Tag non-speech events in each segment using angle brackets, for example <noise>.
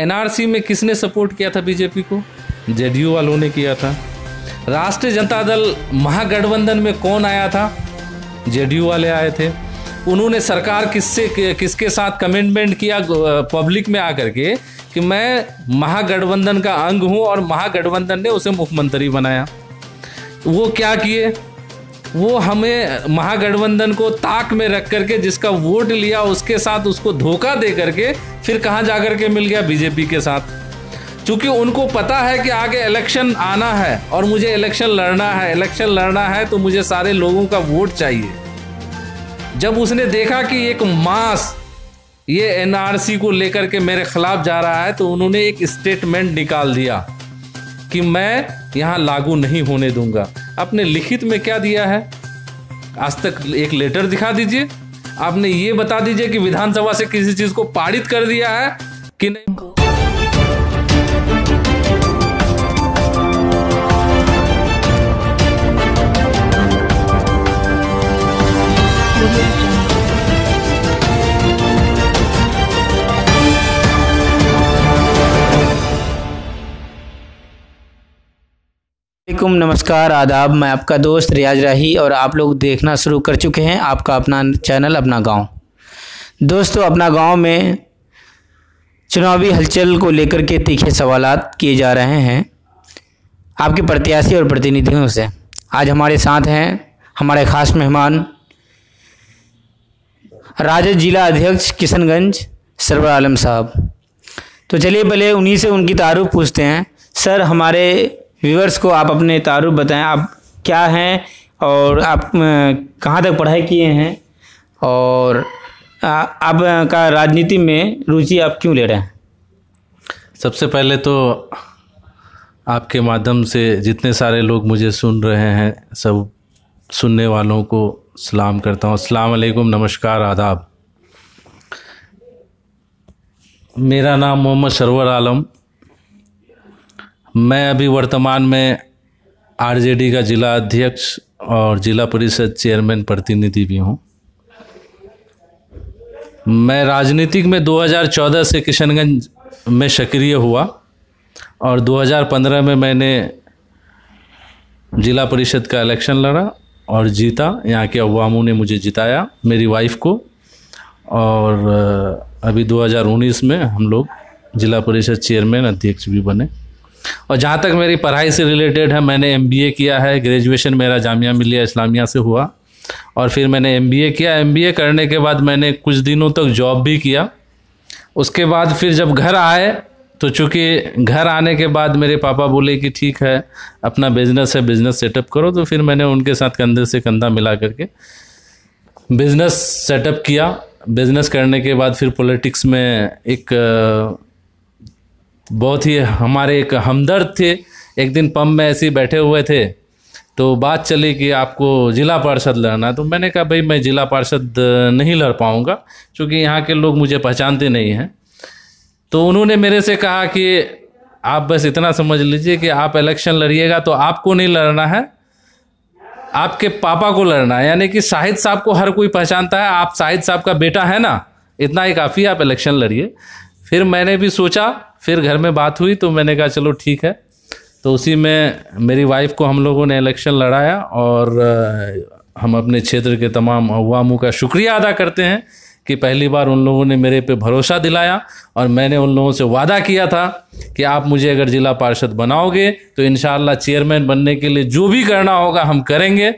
NRC में किसने support किया था बीजेपी को जेडीयू वालों ने किया था राष्ट्रीय जनता दल महागठबंधन में कौन आया था जेडीयू वाले आए थे उन्होंने सरकार किससे किसके साथ कमिटमेंट किया पब्लिक में आकर के कि मैं महागठबंधन का अंग हूं और महागठबंधन ने उसे मुख्यमंत्री बनाया वो क्या किए वो हमें महागठबंधन को ताक में रख करके जिसका वोट लिया उसके साथ उसको धोखा दे करके फिर कहाँ जा करके मिल गया बीजेपी के साथ चूंकि उनको पता है कि आगे इलेक्शन आना है और मुझे इलेक्शन लड़ना है इलेक्शन लड़ना है तो मुझे सारे लोगों का वोट चाहिए जब उसने देखा कि एक मास ये एनआरसी को लेकर के मेरे खिलाफ जा रहा है तो उन्होंने एक स्टेटमेंट निकाल दिया कि मैं यहाँ लागू नहीं होने दूंगा आपने लिखित में क्या दिया है आज तक एक लेटर दिखा दीजिए आपने ये बता दीजिए कि विधानसभा से किसी चीज को पारित कर दिया है कि नहीं वालेकुम नमस्कार आदाब मैं आपका दोस्त रियाज राही और आप लोग देखना शुरू कर चुके हैं आपका अपना चैनल अपना गांव दोस्तों अपना गांव में चुनावी हलचल को लेकर के तीखे सवाल किए जा रहे हैं आपके प्रत्याशी और प्रतिनिधियों से आज हमारे साथ हैं हमारे ख़ास मेहमान राजद जिला अध्यक्ष किशनगंज सरवर आलम साहब तो चलिए पहले उन्हीं से उनकी तारुफ पूछते हैं सर हमारे व्यूवर्स को आप अपने तारुफ बताएं आप क्या हैं और आप कहाँ तक पढ़ाई किए हैं और आपका राजनीति में रुचि आप क्यों ले रहे हैं सबसे पहले तो आपके माध्यम से जितने सारे लोग मुझे सुन रहे हैं सब सुनने वालों को सलाम करता हूँ अस्सलाम नमस्कार आदाब मेरा नाम मोहम्मद सरवर आलम मैं अभी वर्तमान में आरजेडी का जिला अध्यक्ष और जिला परिषद चेयरमैन प्रतिनिधि भी हूँ मैं राजनीतिक में 2014 से किशनगंज में सक्रिय हुआ और 2015 में मैंने जिला परिषद का इलेक्शन लड़ा और जीता यहाँ के अवामों ने मुझे जिताया मेरी वाइफ को और अभी 2019 में हम लोग जिला परिषद चेयरमैन अध्यक्ष भी बने और जहाँ तक मेरी पढ़ाई से रिलेटेड है मैंने एम किया है ग्रेजुएशन मेरा जामिया मिलिया इस्लामिया से हुआ और फिर मैंने एम किया एम करने के बाद मैंने कुछ दिनों तक तो जॉब भी किया उसके बाद फिर जब घर आए तो चूंकि घर आने के बाद मेरे पापा बोले कि ठीक है अपना बिजनेस है बिजनेस सेटअप करो तो फिर मैंने उनके साथ कंधे से कंधा मिला करके बिजनेस सेटअप किया बिजनेस करने के बाद फिर पॉलिटिक्स में एक बहुत ही हमारे एक हमदर्द थे एक दिन पम्प में ऐसे ही बैठे हुए थे तो बात चली कि आपको ज़िला पार्षद लड़ना तो मैंने कहा भाई मैं ज़िला पार्षद नहीं लड़ पाऊँगा क्योंकि यहाँ के लोग मुझे पहचानते नहीं हैं तो उन्होंने मेरे से कहा कि आप बस इतना समझ लीजिए कि आप इलेक्शन लड़िएगा तो आपको नहीं लड़ना है आपके पापा को लड़ना है यानी कि शाहिद साहब को हर कोई पहचानता है आप शाहिद साहब का बेटा है ना इतना ही काफ़ी आप इलेक्शन लड़िए फिर मैंने भी सोचा फिर घर में बात हुई तो मैंने कहा चलो ठीक है तो उसी में मेरी वाइफ को हम लोगों ने इलेक्शन लड़ाया और हम अपने क्षेत्र के तमाम अवामों का शुक्रिया अदा करते हैं कि पहली बार उन लोगों ने मेरे पे भरोसा दिलाया और मैंने उन लोगों से वादा किया था कि आप मुझे अगर ज़िला पार्षद बनाओगे तो इन चेयरमैन बनने के लिए जो भी करना होगा हम करेंगे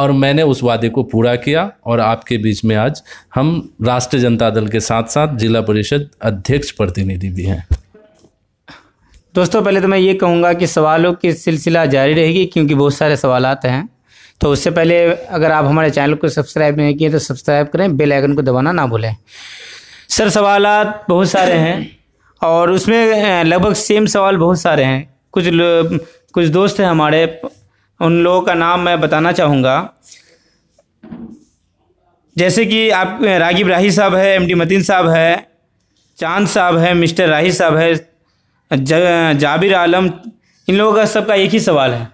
और मैंने उस वादे को पूरा किया और आपके बीच में आज हम राष्ट्रीय जनता दल के साथ साथ जिला परिषद अध्यक्ष प्रतिनिधि भी हैं दोस्तों पहले तो मैं ये कहूँगा कि सवालों की सिलसिला जारी रहेगी क्योंकि बहुत सारे सवाल आते हैं तो उससे पहले अगर आप हमारे चैनल को सब्सक्राइब नहीं किए तो सब्सक्राइब करें बेल आइकन को दबाना ना भूलें सर सवाल बहुत सारे हैं और उसमें लगभग सेम सवाल बहुत सारे हैं कुछ कुछ दोस्त हैं हमारे उन लोगों का नाम मैं बताना चाहूँगा जैसे कि आप रागिब राही साहब है एमडी मतीन साहब है चांद साहब है मिस्टर राही साहब है जाबिर आलम इन लोगों का सबका एक ही सवाल है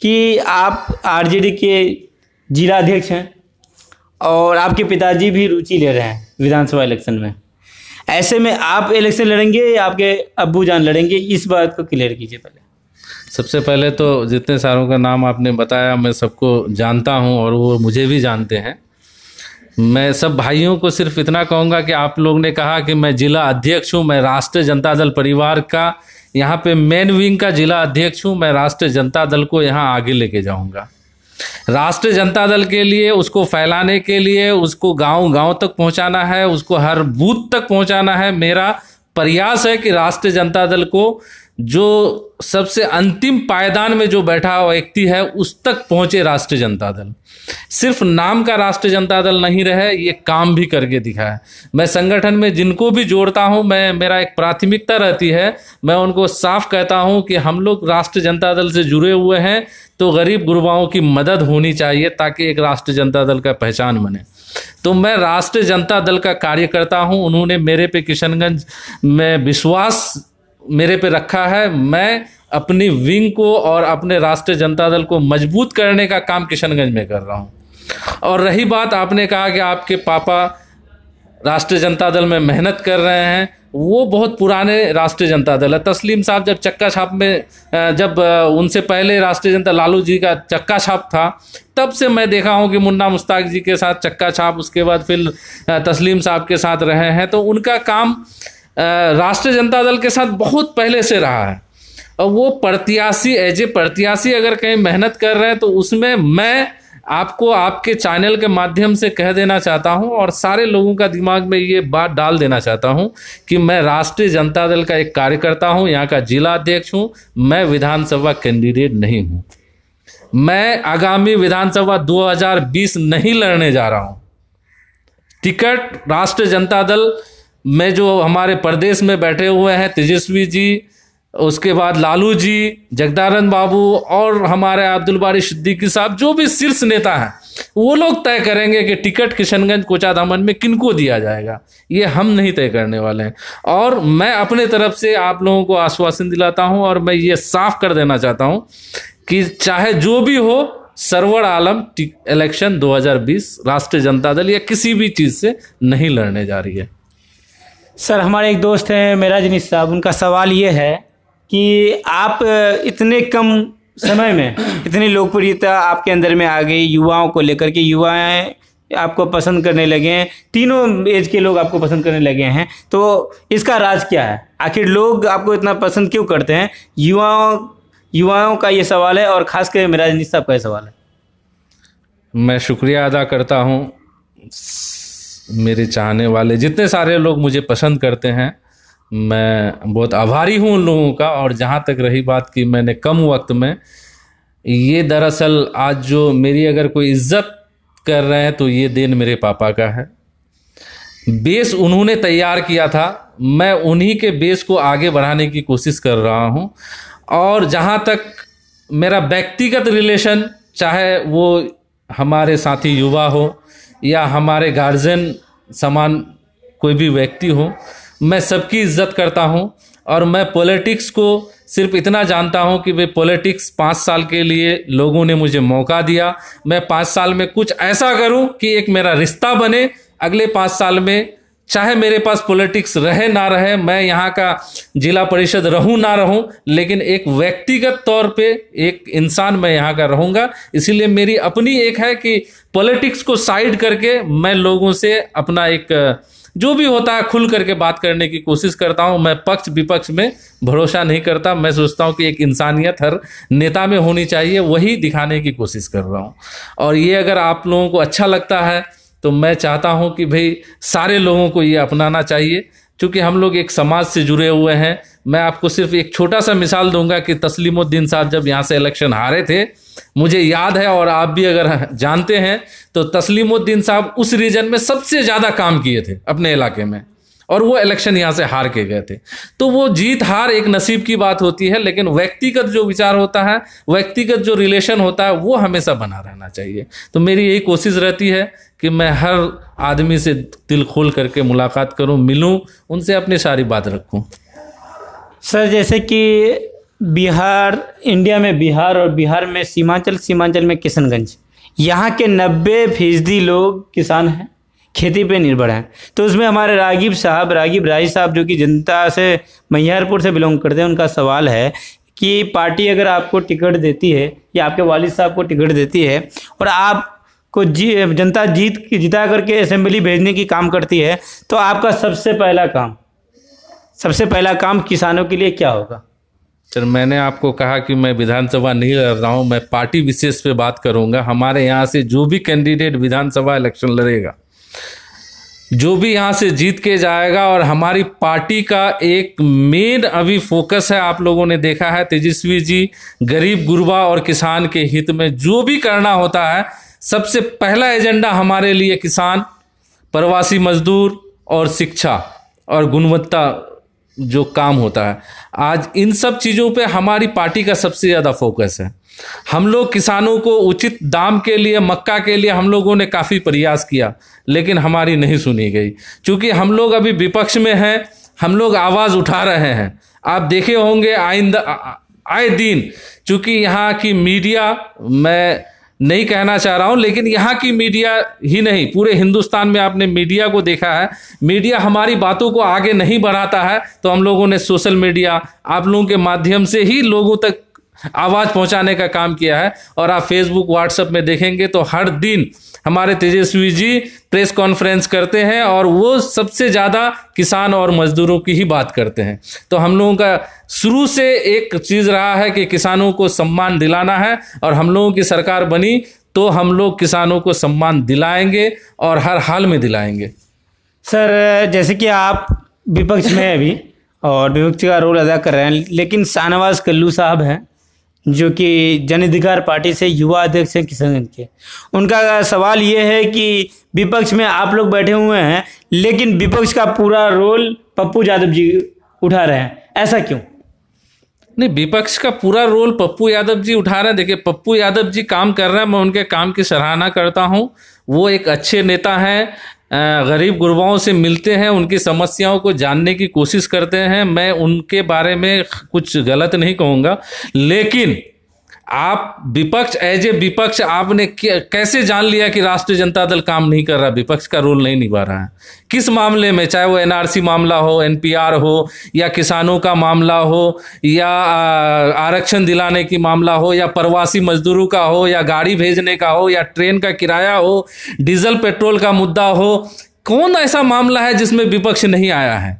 कि आप आरजेडी के जिला अध्यक्ष हैं और आपके पिताजी भी रुचि ले रहे हैं विधानसभा इलेक्शन में ऐसे में आप इलेक्शन लड़ेंगे या आपके अबू जान लड़ेंगे इस बात को क्लियर कीजिए पहले सबसे पहले तो जितने सारों का नाम आपने बताया मैं सबको जानता हूं और वो मुझे भी जानते हैं मैं सब भाइयों को सिर्फ इतना कहूंगा कि आप लोग ने कहा कि मैं जिला अध्यक्ष हूँ मैं राष्ट्रीय जनता दल परिवार का यहाँ पे मेन विंग का जिला अध्यक्ष हूँ मैं राष्ट्रीय जनता दल को यहाँ आगे लेके जाऊंगा राष्ट्रीय जनता दल के लिए उसको फैलाने के लिए उसको गांव गांव तक पहुंचाना है उसको हर बूथ तक पहुंचाना है मेरा प्रयास है कि राष्ट्रीय जनता दल को जो सबसे अंतिम पायदान में जो बैठा हुआ व्यक्ति है उस तक पहुंचे राष्ट्रीय जनता दल सिर्फ नाम का राष्ट्रीय जनता दल नहीं रहे ये काम भी करके दिखा है मैं संगठन में जिनको भी जोड़ता हूं मैं मेरा एक प्राथमिकता रहती है मैं उनको साफ कहता हूं कि हम लोग राष्ट्रीय जनता दल से जुड़े हुए हैं तो गरीब गुरुवाओं की मदद होनी चाहिए ताकि एक राष्ट्रीय जनता दल का पहचान बने तो मैं राष्ट्रीय जनता दल का कार्यकर्ता हूं उन्होंने मेरे पे किशनगंज में विश्वास मेरे पे रखा है मैं अपनी विंग को और अपने राष्ट्रीय जनता दल को मजबूत करने का काम किशनगंज में कर रहा हूँ और रही बात आपने कहा कि आपके पापा राष्ट्रीय जनता दल में मेहनत कर रहे हैं वो बहुत पुराने राष्ट्रीय जनता दल है तस्लीम साहब जब चक्का छाप में जब उनसे पहले राष्ट्रीय जनता लालू जी का चक्का छाप था तब से मैं देखा हूँ कि मुन्ना मुश्ताक जी के साथ चक्का छाप उसके बाद फिर तस्लीम साहब के साथ रहे हैं तो उनका काम राष्ट्रीय जनता दल के साथ बहुत पहले से रहा है और वो प्रत्याशी एज ए प्रत्याशी अगर कहीं मेहनत कर रहे हैं तो उसमें मैं आपको आपके चैनल के माध्यम से कह देना चाहता हूं और सारे लोगों का दिमाग में ये बात डाल देना चाहता हूं कि मैं राष्ट्रीय जनता दल का एक कार्यकर्ता हूं यहाँ का जिला अध्यक्ष हूं मैं विधानसभा कैंडिडेट नहीं हूं मैं आगामी विधानसभा 2020 नहीं लड़ने जा रहा हूं टिकट राष्ट्रीय जनता दल में जो हमारे प्रदेश में बैठे हुए हैं तेजस्वी जी उसके बाद लालू जी जगदारन बाबू और हमारे अब्दुल बारी सिद्दीकी साहब जो भी शीर्ष नेता हैं वो लोग तय करेंगे कि टिकट किशनगंज कोचा दामन में किनको दिया जाएगा ये हम नहीं तय करने वाले हैं और मैं अपने तरफ से आप लोगों को आश्वासन दिलाता हूँ और मैं ये साफ कर देना चाहता हूँ कि चाहे जो भी हो सरवर आलम इलेक्शन 2020 राष्ट्रीय जनता दल या किसी भी चीज़ से नहीं लड़ने जा रही है सर हमारे एक दोस्त हैं मेरा निस साहब उनका सवाल ये है कि आप इतने कम समय में इतनी लोकप्रियता आपके अंदर में आ गई युवाओं को लेकर के युवाएं आपको पसंद करने लगे हैं तीनों एज के लोग आपको पसंद करने लगे हैं तो इसका राज क्या है आखिर लोग आपको इतना पसंद क्यों करते हैं युवाओं युवाओं का ये सवाल है और ख़ास कर मेरा निस साहब का ये सवाल है मैं शुक्रिया अदा करता हूँ मेरे चाहने वाले जितने सारे लोग मुझे पसंद करते हैं मैं बहुत आभारी हूँ उन लोगों का और जहाँ तक रही बात कि मैंने कम वक्त में ये दरअसल आज जो मेरी अगर कोई इज्जत कर रहे हैं तो ये देन मेरे पापा का है बेस उन्होंने तैयार किया था मैं उन्हीं के बेस को आगे बढ़ाने की कोशिश कर रहा हूँ और जहाँ तक मेरा व्यक्तिगत रिलेशन चाहे वो हमारे साथी युवा हो या हमारे गार्जियन समान कोई भी व्यक्ति हो मैं सबकी इज्जत करता हूँ और मैं पॉलिटिक्स को सिर्फ इतना जानता हूँ कि भाई पॉलिटिक्स पाँच साल के लिए लोगों ने मुझे मौका दिया मैं पाँच साल में कुछ ऐसा करूँ कि एक मेरा रिश्ता बने अगले पाँच साल में चाहे मेरे पास पॉलिटिक्स रहे ना रहे मैं यहाँ का जिला परिषद रहूँ ना रहूँ लेकिन एक व्यक्तिगत तौर पे एक इंसान मैं यहाँ का रहूँगा इसीलिए मेरी अपनी एक है कि पॉलिटिक्स को साइड करके मैं लोगों से अपना एक जो भी होता है खुल करके बात करने की कोशिश करता हूँ मैं पक्ष विपक्ष में भरोसा नहीं करता मैं सोचता हूँ कि एक इंसानियत हर नेता में होनी चाहिए वही दिखाने की कोशिश कर रहा हूँ और ये अगर आप लोगों को अच्छा लगता है तो मैं चाहता हूं कि भाई सारे लोगों को ये अपनाना चाहिए क्योंकि हम लोग एक समाज से जुड़े हुए हैं मैं आपको सिर्फ एक छोटा सा मिसाल दूंगा कि तस्लीमुद्दीन साहब जब यहाँ से इलेक्शन हारे थे मुझे याद है और आप भी अगर <laughs> जानते हैं तो तस्लीमुद्दीन साहब उस रीजन में सबसे ज़्यादा काम किए थे अपने इलाके में और वो इलेक्शन यहाँ से हार के गए थे तो वो जीत हार एक नसीब की बात होती है लेकिन व्यक्तिगत जो विचार होता है व्यक्तिगत जो रिलेशन होता है वो हमेशा बना रहना चाहिए तो मेरी यही कोशिश रहती है कि मैं हर आदमी से दिल खोल करके मुलाकात करूं मिलूं उनसे अपनी सारी बात रखूं सर जैसे कि बिहार इंडिया में बिहार और बिहार में सीमांचल सीमांचल में किशनगंज यहाँ के नब्बे फीसदी लोग किसान हैं खेती पे निर्भर हैं तो उसमें हमारे रागीब साहब रागीब राय साहब जो कि जनता से मैहरपुर से बिलोंग करते हैं उनका सवाल है कि पार्टी अगर आपको टिकट देती है या आपके वालिद साहब को टिकट देती है और आप को जी जनता जीत जिता करके असेंबली भेजने की काम करती है तो आपका सबसे पहला काम सबसे पहला काम किसानों के लिए क्या होगा सर मैंने आपको कहा कि मैं विधानसभा नहीं लड़ रहा हूँ मैं पार्टी विशेष पे बात करूँगा हमारे यहाँ से जो भी कैंडिडेट विधानसभा इलेक्शन लड़ेगा जो भी यहाँ से जीत के जाएगा और हमारी पार्टी का एक मेन अभी फोकस है आप लोगों ने देखा है तेजस्वी जी गरीब गुरबा और किसान के हित में जो भी करना होता है सबसे पहला एजेंडा हमारे लिए किसान प्रवासी मजदूर और शिक्षा और गुणवत्ता जो काम होता है आज इन सब चीज़ों पे हमारी पार्टी का सबसे ज़्यादा फोकस है हम लोग किसानों को उचित दाम के लिए मक्का के लिए हम लोगों ने काफ़ी प्रयास किया लेकिन हमारी नहीं सुनी गई क्योंकि हम लोग अभी विपक्ष में हैं हम लोग आवाज़ उठा रहे हैं आप देखे होंगे आइंदा आए दिन चूँकि यहाँ की मीडिया मैं नहीं कहना चाह रहा हूं लेकिन यहाँ की मीडिया ही नहीं पूरे हिंदुस्तान में आपने मीडिया को देखा है मीडिया हमारी बातों को आगे नहीं बढ़ाता है तो हम लोगों ने सोशल मीडिया आप लोगों के माध्यम से ही लोगों तक आवाज़ पहुंचाने का काम किया है और आप फेसबुक व्हाट्सएप में देखेंगे तो हर दिन हमारे तेजस्वी जी प्रेस कॉन्फ्रेंस करते हैं और वो सबसे ज़्यादा किसान और मजदूरों की ही बात करते हैं तो हम लोगों का शुरू से एक चीज़ रहा है कि किसानों को सम्मान दिलाना है और हम लोगों की सरकार बनी तो हम लोग किसानों को सम्मान दिलाएंगे और हर हाल में दिलाएंगे सर जैसे कि आप विपक्ष में अभी और विपक्ष का रोल अदा कर रहे हैं लेकिन शाहनवाज कल्लू साहब हैं जो कि जन अधिकार पार्टी से युवा अध्यक्ष हैं किशनगंज के उनका सवाल ये है कि विपक्ष में आप लोग बैठे हुए हैं लेकिन विपक्ष का पूरा रोल पप्पू यादव जी उठा रहे हैं ऐसा क्यों नहीं विपक्ष का पूरा रोल पप्पू यादव जी उठा रहे हैं देखिए पप्पू यादव जी काम कर रहे हैं मैं उनके काम की सराहना करता हूं वो एक अच्छे नेता हैं गरीब गुरबाओं से मिलते हैं उनकी समस्याओं को जानने की कोशिश करते हैं मैं उनके बारे में कुछ गलत नहीं कहूँगा लेकिन आप विपक्ष एज ए विपक्ष आपने कैसे जान लिया कि राष्ट्रीय जनता दल काम नहीं कर रहा विपक्ष का रोल नहीं निभा रहा है किस मामले में चाहे वो एनआरसी मामला हो एनपीआर हो या किसानों का मामला हो या आरक्षण दिलाने की मामला हो या प्रवासी मजदूरों का हो या गाड़ी भेजने का हो या ट्रेन का किराया हो डीजल पेट्रोल का मुद्दा हो कौन ऐसा मामला है जिसमें विपक्ष नहीं आया है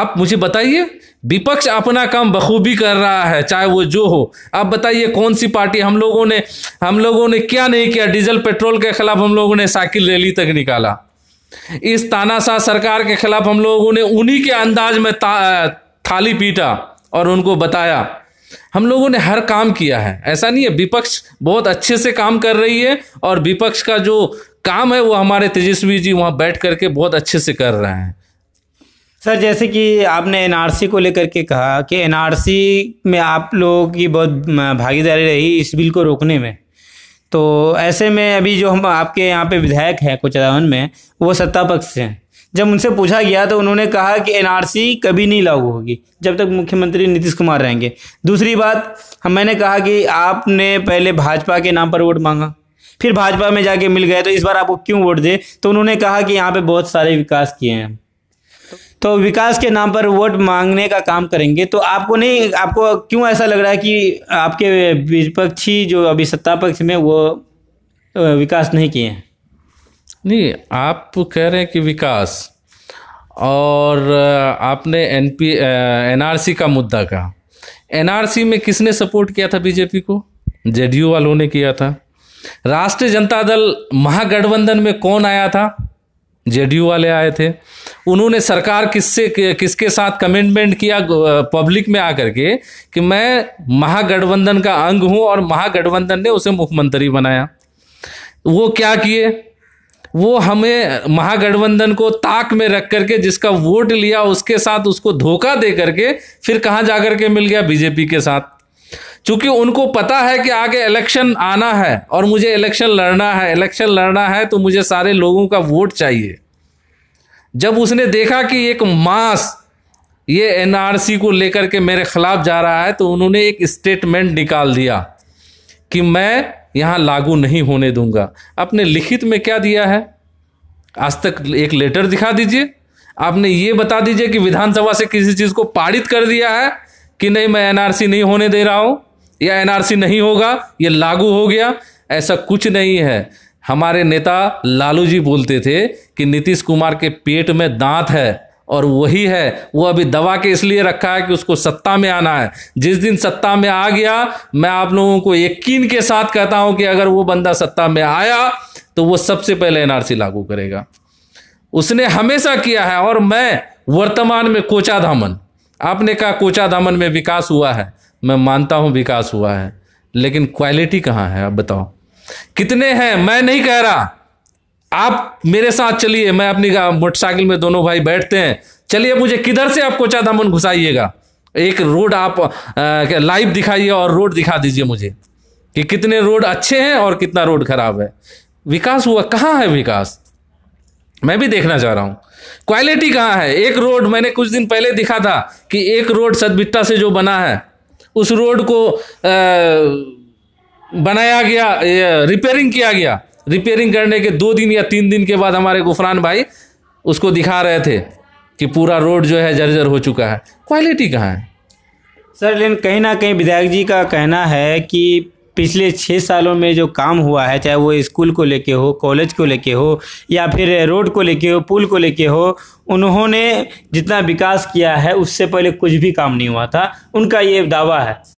आप मुझे बताइए विपक्ष अपना काम बखूबी कर रहा है चाहे वो जो हो आप बताइए कौन सी पार्टी हम लोगों ने हम लोगों ने क्या नहीं किया डीजल पेट्रोल के खिलाफ हम लोगों ने साइकिल रैली तक निकाला इस तानाशाह सरकार के खिलाफ हम लोगों ने उन्हीं के अंदाज में थाली पीटा और उनको बताया हम लोगों ने हर काम किया है ऐसा नहीं है विपक्ष बहुत अच्छे से काम कर रही है और विपक्ष का जो काम है वो हमारे तेजस्वी जी वहाँ बैठ करके बहुत अच्छे से कर रहे हैं सर जैसे कि आपने एनआरसी को लेकर के कहा कि एनआरसी में आप लोगों की बहुत भागीदारी रही इस बिल को रोकने में तो ऐसे में अभी जो हम आपके यहाँ पे विधायक हैं कुचरावन में वो सत्ता पक्ष से हैं जब उनसे पूछा गया तो उन्होंने कहा कि एनआरसी कभी नहीं लागू होगी जब तक मुख्यमंत्री नीतीश कुमार रहेंगे दूसरी बात हम मैंने कहा कि आपने पहले भाजपा के नाम पर वोट मांगा फिर भाजपा में जाके मिल गए तो इस बार आपको क्यों वोट दे तो उन्होंने कहा कि यहाँ पे बहुत सारे विकास किए हैं तो विकास के नाम पर वोट मांगने का काम करेंगे तो आपको नहीं आपको क्यों ऐसा लग रहा है कि आपके विपक्षी जो अभी सत्ता पक्ष में वो विकास नहीं किए हैं नहीं आप कह रहे हैं कि विकास और आपने एन पी एनआरसी का मुद्दा कहा एनआरसी में किसने सपोर्ट किया था बीजेपी को जेडीयू वालों ने किया था राष्ट्रीय जनता दल महागठबंधन में कौन आया था जेडीयू वाले आए थे उन्होंने सरकार किससे किसके साथ कमिटमेंट किया पब्लिक में आकर के कि मैं महागठबंधन का अंग हूं और महागठबंधन ने उसे मुख्यमंत्री बनाया वो क्या किए वो हमें महागठबंधन को ताक में रख करके जिसका वोट लिया उसके साथ उसको धोखा दे करके फिर कहाँ जा करके मिल गया बीजेपी के साथ चूंकि उनको पता है कि आगे इलेक्शन आना है और मुझे इलेक्शन लड़ना है इलेक्शन लड़ना है तो मुझे सारे लोगों का वोट चाहिए जब उसने देखा कि एक मास ये एनआरसी को लेकर के मेरे खिलाफ जा रहा है तो उन्होंने एक स्टेटमेंट निकाल दिया कि मैं यहाँ लागू नहीं होने दूंगा आपने लिखित में क्या दिया है आज तक एक लेटर दिखा दीजिए आपने ये बता दीजिए कि विधानसभा से किसी चीज़ को पारित कर दिया है कि नहीं मैं एनआरसी नहीं होने दे रहा हूँ या एनआरसी नहीं होगा ये लागू हो गया ऐसा कुछ नहीं है हमारे नेता लालू जी बोलते थे कि नीतीश कुमार के पेट में दांत है और वही है वो अभी दबा के इसलिए रखा है कि उसको सत्ता में आना है जिस दिन सत्ता में आ गया मैं आप लोगों को यकीन के साथ कहता हूं कि अगर वो बंदा सत्ता में आया तो वो सबसे पहले एनआरसी लागू करेगा उसने हमेशा किया है और मैं वर्तमान में कोचा धामन आपने कहा कोचा धामन में विकास हुआ है मैं मानता हूं विकास हुआ है लेकिन क्वालिटी कहाँ है आप बताओ कितने हैं मैं नहीं कह रहा आप मेरे साथ चलिए मैं अपनी मोटरसाइकिल में दोनों भाई बैठते हैं चलिए मुझे किधर से आप कोचा दामन घुसाइएगा एक रोड आप लाइव दिखाइए और रोड दिखा दीजिए मुझे कि कितने रोड अच्छे हैं और कितना रोड खराब है विकास हुआ कहाँ है विकास मैं भी देखना चाह रहा हूँ क्वालिटी कहाँ है एक रोड मैंने कुछ दिन पहले दिखा था कि एक रोड सदबित्ता से जो बना है उस रोड को आ, बनाया गया रिपेयरिंग किया गया रिपेयरिंग करने के दो दिन या तीन दिन के बाद हमारे गुफरान भाई उसको दिखा रहे थे कि पूरा रोड जो है जर्जर हो चुका है क्वालिटी कहाँ है सर लेकिन कहीं ना कहीं विधायक जी का कहना है कि पिछले छः सालों में जो काम हुआ है चाहे वो स्कूल को लेके हो कॉलेज को लेके हो या फिर रोड को लेके हो पुल को लेके हो उन्होंने जितना विकास किया है उससे पहले कुछ भी काम नहीं हुआ था उनका ये दावा है